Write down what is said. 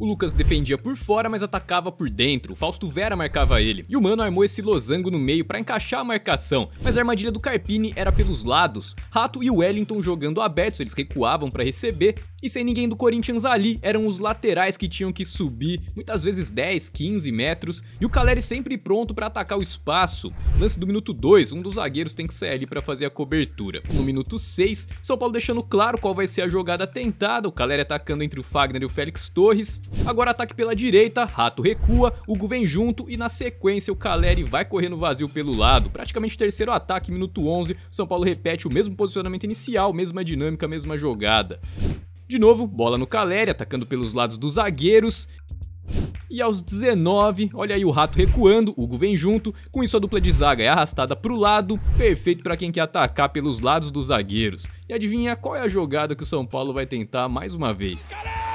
O Lucas defendia por fora, mas atacava por dentro. O Fausto Vera marcava ele. E o Mano armou esse losango no meio para encaixar a marcação. Mas a armadilha do Carpini era pelos lados. Rato e Wellington jogando abertos, eles recuavam para receber. E sem ninguém do Corinthians ali, eram os laterais que tinham que subir, muitas vezes 10, 15 metros, e o Caleri sempre pronto para atacar o espaço. Lance do minuto 2, um dos zagueiros tem que sair ali para fazer a cobertura. No minuto 6, São Paulo deixando claro qual vai ser a jogada tentada, o Caleri atacando entre o Fagner e o Félix Torres. Agora ataque pela direita, Rato recua, Hugo vem junto e na sequência o Caleri vai correndo vazio pelo lado. Praticamente terceiro ataque, minuto 11, São Paulo repete o mesmo posicionamento inicial, mesma dinâmica, mesma jogada. De novo, bola no Caleri, atacando pelos lados dos zagueiros. E aos 19, olha aí o rato recuando, Hugo vem junto, com isso a dupla de zaga é arrastada para o lado, perfeito para quem quer atacar pelos lados dos zagueiros. E adivinha qual é a jogada que o São Paulo vai tentar mais uma vez? Caramba!